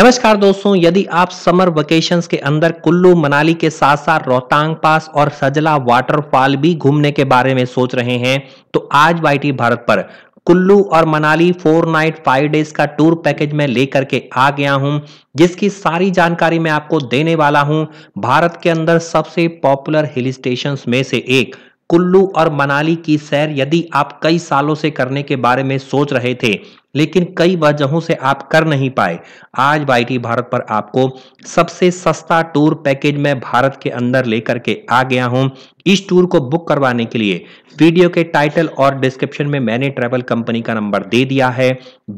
नमस्कार दोस्तों यदि आप समर वेकेशंस के अंदर कुल्लू मनाली के साथ साथ रोहतांग पास और सजला वाटरफॉल भी घूमने के बारे में सोच रहे हैं तो आज वाईटी भारत पर कुल्लू और Manali four night five days का टूर पैकेज में लेकर के आ गया हूं जिसकी सारी जानकारी मैं आपको देने वाला हूं भारत के अंदर सबसे पॉपुलर हिल स्टेशन में से एक कुल्लू और मनाली की सैर यदि आप कई सालों से करने के बारे में सोच रहे थे लेकिन कई वजहों से आप कर नहीं पाए आज वाई भारत पर आपको सबसे सस्ता टूर पैकेज में भारत के अंदर लेकर के आ गया हूं इस टूर को बुक करवाने के लिए वीडियो के टाइटल और डिस्क्रिप्शन में मैंने ट्रेवल कंपनी का नंबर दे दिया है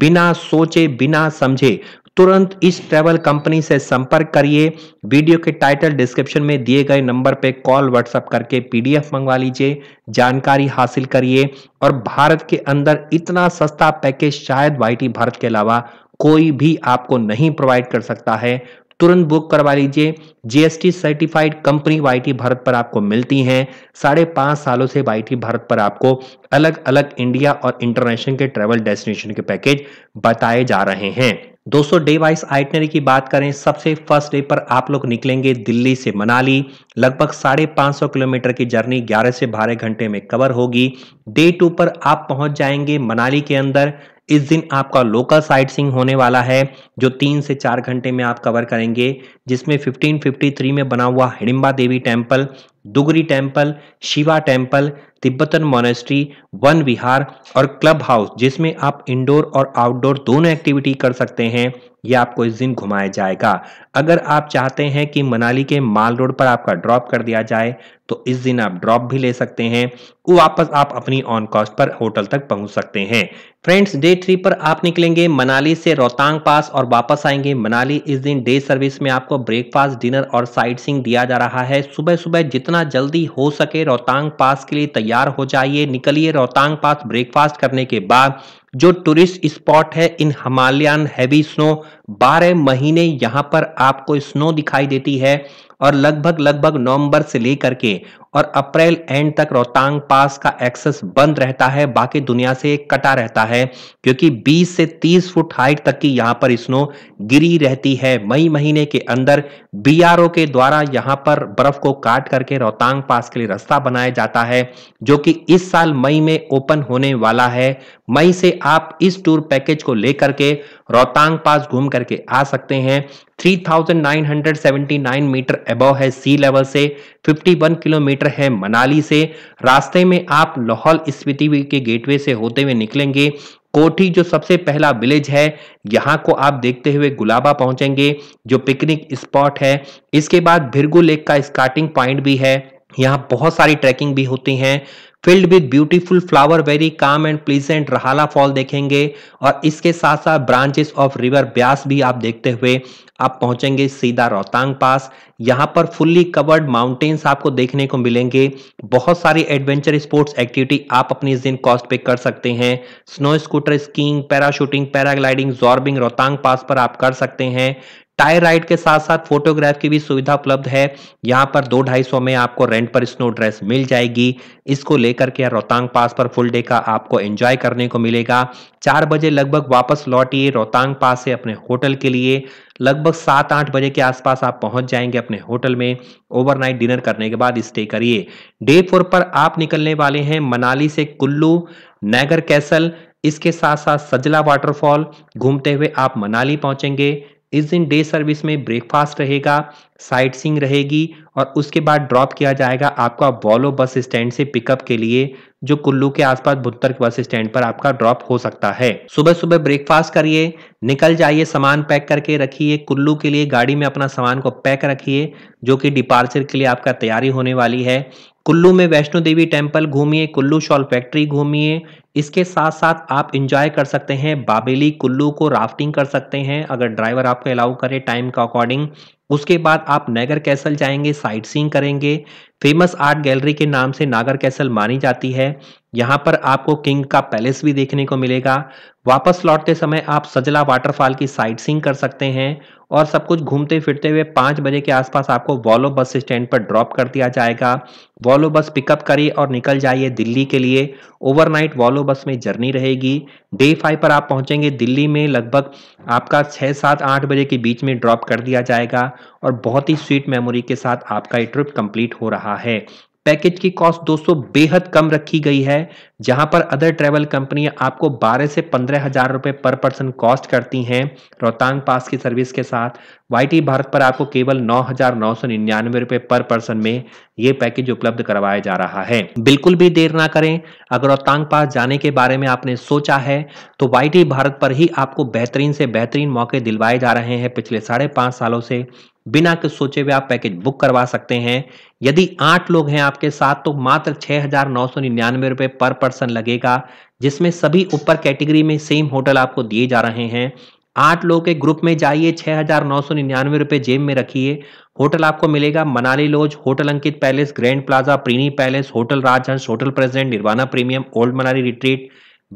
बिना सोचे बिना समझे तुरंत इस ट्रैवल कंपनी से संपर्क करिए वीडियो के टाइटल डिस्क्रिप्शन में दिए गए नंबर पर कॉल व्हाट्सअप करके पीडीएफ मंगवा लीजिए जानकारी हासिल करिए और भारत के अंदर इतना सस्ता पैकेज शायद वाईटी भारत के अलावा कोई भी आपको नहीं प्रोवाइड कर सकता है तुरंत बुक करवा लीजिए GST certified company YT Bharat पर आपको मिलती हैं साढ़े पांच सालों से वाईटी भारत पर आपको अलग अलग इंडिया और इंटरनेशनल के ट्रैवल डेस्टिनेशन के पैकेज बताए जा रहे हैं दोस्तों डे वाइज आइटनरी की बात करें सबसे फर्स्ट डे पर आप लोग निकलेंगे दिल्ली से मनाली लगभग साढ़े पाँच सौ किलोमीटर की जर्नी ग्यारह से बारह घंटे में कवर होगी डे टू पर आप पहुंच जाएंगे मनाली के अंदर इस दिन आपका लोकल साइट सिंग होने वाला है जो तीन से चार घंटे में आप कवर करेंगे जिसमें 1553 में बना हुआ Hidimba Devi temple Dhungri temple Shiva temple Tibetan monastery Van Vihar और क्लब हाउस जिसमें आप इंडोर और आउटडोर दोनों एक्टिविटी कर सकते हैं ये आपको इस दिन घुमाया जाएगा अगर आप चाहते हैं कि मनाली के माल रोड पर आपका ड्रॉप कर दिया जाए तो इस दिन आप ड्रॉप भी ले सकते हैं वो वापस आप अपनी ऑन कॉस्ट पर होटल तक पहुंच सकते हैं फ्रेंड्स डे थ्री पर आप निकलेंगे मनाली से रोहतांग पास और वापस आएंगे मनाली इस दिन डे सर्विस में आपको ब्रेकफास्ट डिनर और साइट दिया जा रहा है सुबह सुबह जितना जल्दी हो सके रोहतांग पास के लिए तैयार तैयार हो जाइए निकलिए रोहतांग पास ब्रेकफास्ट करने के बाद जो टूरिस्ट स्पॉट है इन हिमालयन हैवी स्नो बारह महीने यहाँ पर आपको स्नो दिखाई देती है और लगभग लगभग नवंबर से लेकर के और अप्रैल एंड तक रोहतांग पास का एक्सेस बंद रहता है बाकी दुनिया से कटा रहता है क्योंकि 20 से 30 फुट हाइट तक की यहाँ पर स्नो गिरी रहती है मई महीने के अंदर बीआरओ के द्वारा यहाँ पर बर्फ को काट करके रोहतांग पास के लिए रास्ता बनाया जाता है जो कि इस साल मई में ओपन होने वाला है मई से आप इस टूर पैकेज को लेकर के रोहतांग पास घूम करके आ सकते हैं 3,979 मीटर अबव है सी लेवल से 51 किलोमीटर है मनाली से रास्ते में आप लाहौल स्पीति के गेटवे से होते हुए निकलेंगे कोठी जो सबसे पहला विलेज है यहाँ को आप देखते हुए गुलाबा पहुंचेंगे जो पिकनिक स्पॉट है इसके बाद भिरगु लेक का स्टार्टिंग पॉइंट भी है यहाँ बहुत सारी ट्रैकिंग भी होती हैं field with beautiful flower very calm and pleasant Rahala fall देखेंगे और इसके साथ साथ ब्रांचेस ऑफ रिवर ब्यास भी आप देखते हुए आप पहुंचेंगे सीधा रोहतांग पास यहाँ पर फुल्ली कवर्ड माउंटेन्स आपको देखने को मिलेंगे बहुत सारी एडवेंचर स्पोर्ट्स एक्टिविटी आप अपनी इस दिन कॉस्ट पे कर सकते हैं snow scooter skiing parachuting paragliding zorbing Rohtang pass पर आप कर सकते हैं टायर राइड के साथ साथ फोटोग्राफ की भी सुविधा उपलब्ध है यहाँ पर दो ढाई सौ में आपको रेंट पर स्नो ड्रेस मिल जाएगी इसको लेकर के रोहतांग पास पर फुल डे का आपको एंजॉय करने को मिलेगा चार बजे लगभग वापस लौटिए रोहतांग पास से अपने होटल के लिए लगभग सात आठ बजे के आसपास आप पहुंच जाएंगे अपने होटल में ओवरनाइट डिनर करने के बाद स्टे करिए डे फोर पर आप निकलने वाले हैं मनाली से कुल्लू नैगर कैसल इसके साथ साथ सजला वाटरफॉल घूमते हुए आप मनाली पहुंचेंगे इस दिन डे सर्विस में ब्रेकफास्ट रहेगा साइट सींग रहेगी और उसके बाद ड्रॉप किया जाएगा आपका वॉलो बस स्टैंड से पिकअप के लिए जो कुल्लू के आसपास भुंतर बस स्टैंड पर आपका ड्रॉप हो सकता है सुबह सुबह ब्रेकफास्ट करिए निकल जाइए सामान पैक करके रखिए कुल्लू के लिए गाड़ी में अपना सामान को पैक रखिए जो कि डिपार्चर के लिए आपका तैयारी होने वाली है कुल्लू में वैष्णो देवी टेम्पल घूमिए कुल्लू शॉल फैक्ट्री घूमिए इसके साथ साथ आप इंजॉय कर सकते हैं बाबेली कुल्लू को राफ्टिंग कर सकते हैं अगर ड्राइवर आपको अलाउ करे टाइम का अकॉर्डिंग उसके बाद आप नगर कैसल जाएंगे साइट सीइंग करेंगे फेमस आर्ट गैलरी के नाम से नागर कैसल मानी जाती है यहाँ पर आपको किंग का पैलेस भी देखने को मिलेगा वापस लौटते समय आप सजला वाटरफॉल की साइट सीइंग कर सकते हैं और सब कुछ घूमते फिरते हुए पाँच बजे के आसपास आपको वॉलो बस स्टैंड पर ड्रॉप कर दिया जाएगा वॉलो बस पिकअप करिए और निकल जाइए दिल्ली के लिए ओवरनाइट वॉलो बस में जर्नी रहेगी डे फाइव पर आप पहुंचेंगे दिल्ली में लगभग आपका छः सात आठ बजे के बीच में ड्रॉप कर दिया जाएगा और बहुत ही स्वीट मेमोरी के साथ आपका ये ट्रिप कंप्लीट हो रहा रहा है पैकेज की कॉस्ट दोस्तों बेहद कम रखी गई है जहां पर अदर ट्रेवल कंपनियां आपको 12 से पंद्रह हजार रुपये पर पर्सन कॉस्ट करती हैं रोहतांग पास की सर्विस के साथ वाईटी भारत पर आपको केवल नौ हजार नौ सौ निन्यानवे रुपये पर पर्सन में ये पैकेज उपलब्ध करवाया जा रहा है बिल्कुल भी देर ना करें अगर रोहतांग पास जाने के बारे में आपने सोचा है तो वाई भारत पर ही आपको बेहतरीन से बेहतरीन मौके दिलवाए जा रहे हैं पिछले साढ़े सालों से बिना कुछ सोचे हुए आप पैकेज बुक करवा सकते हैं यदि आठ लोग हैं आपके साथ तो मात्र छः हजार नौ सौ निन्यानवे रुपये पर पर्सन लगेगा जिसमें सभी ऊपर कैटेगरी में सेम होटल आपको दिए जा रहे हैं आठ लोग के ग्रुप में जाइए छः हजार नौ सौ निन्यानवे रुपये जेब में रखिए होटल आपको मिलेगा Manali lodge hotel Ankit palace grand plaza Prini palace hotel Rajhans hotel president Nirvana premium old Manali retreat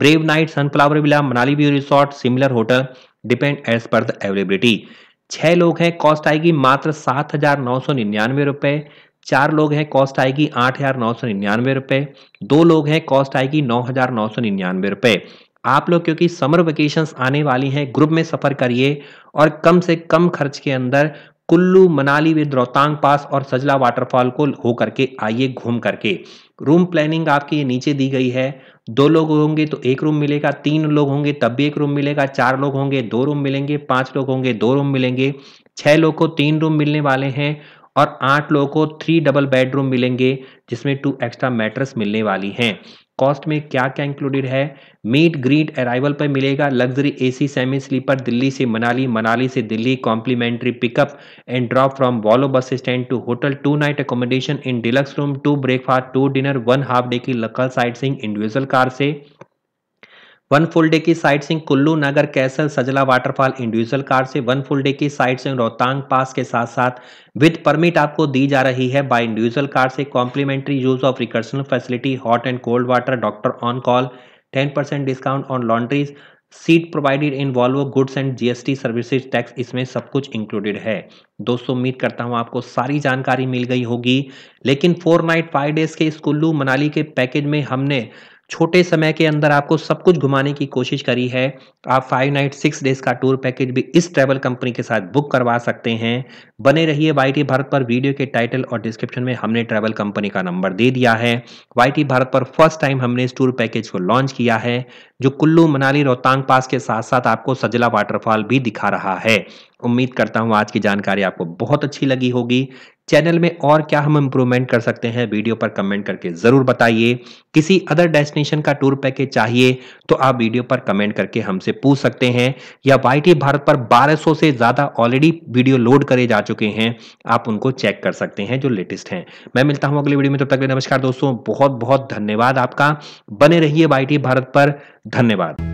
brave night sunflower villa Manali view resort similar hotel depend as per the availability छह लोग हैं कॉस्ट आएगी मात्र सात हजार नौ सौ निन्यानवे रुपए चार लोग हैं कॉस्ट आएगी आठ हजार नौ सौ निन्यानवे रुपए दो लोग हैं कॉस्ट आएगी नौ हजार नौ सौ निन्यानवे रुपए आप लोग क्योंकि समर वेकेशन आने वाली हैं ग्रुप में सफ़र करिए और कम से कम खर्च के अंदर कुल्लू मनाली विद रोहतांग पास और सजला वाटरफॉल को होकर के आइए घूम करके रूम प्लानिंग आपकी नीचे दी गई है दो लोग होंगे तो एक रूम मिलेगा तीन लोग होंगे तब भी एक रूम मिलेगा चार लोग होंगे दो रूम मिलेंगे पांच लोग होंगे दो रूम मिलेंगे छह लोग को तीन रूम मिलने वाले हैं और आठ लोगों को थ्री डबल बेडरूम मिलेंगे जिसमें टू एक्स्ट्रा मैट्रेस मिलने वाली हैं कॉस्ट में क्या क्या इंक्लूडेड है मीट ग्रीट अराइवल पर मिलेगा luxury AC semi sleeper Delhi से मनाली मनाली से Delhi complimentary pickup and drop from volvo bus stand to hotel two night accommodation in deluxe room two breakfast two dinner one half day की local sightseeing individual car से one full day की sightseeing Kullu Naggar castle सजला waterfall individual car से one full day की sightseeing Rohtang pass के साथ साथ with permit आपको दी जा रही है बाय इंडिविजुअल कार से complimentary use of recreational facility hot and cold water doctor on call ten percent discount on laundries seat provided in volvo goods and GST services tax इसमें सब कुछ included है दोस्तों उम्मीद करता हूं आपको सारी जानकारी मिल गई होगी लेकिन फोर नाइट फाइव डेज के इस कुल्लू मनाली के पैकेज में हमने छोटे समय के अंदर आपको सब कुछ घुमाने की कोशिश करी है आप फाइव नाइट सिक्स डेज का टूर पैकेज भी इस ट्रैवल कंपनी के साथ बुक करवा सकते हैं बने रहिए वाई भारत पर वीडियो के टाइटल और डिस्क्रिप्शन में हमने ट्रैवल कंपनी का नंबर दे दिया है वाई भारत पर फर्स्ट टाइम हमने इस टूर पैकेज को लॉन्च किया है जो कुल्लू मनाली रोहतांग पास के साथ साथ आपको सजला वाटरफॉल भी दिखा रहा है उम्मीद करता हूँ आज की जानकारी आपको बहुत अच्छी लगी होगी चैनल में और क्या हम इम्प्रूवमेंट कर सकते हैं वीडियो पर कमेंट करके ज़रूर बताइए किसी अदर डेस्टिनेशन का टूर पैकेज चाहिए तो आप वीडियो पर कमेंट करके हमसे पूछ सकते हैं या वाई भारत पर 1200 से ज़्यादा ऑलरेडी वीडियो लोड करे जा चुके हैं आप उनको चेक कर सकते हैं जो लेटेस्ट हैं मैं मिलता हूँ अगले वीडियो में तब तो तक नमस्कार दोस्तों बहुत बहुत धन्यवाद आपका बने रहिए वाई भारत पर धन्यवाद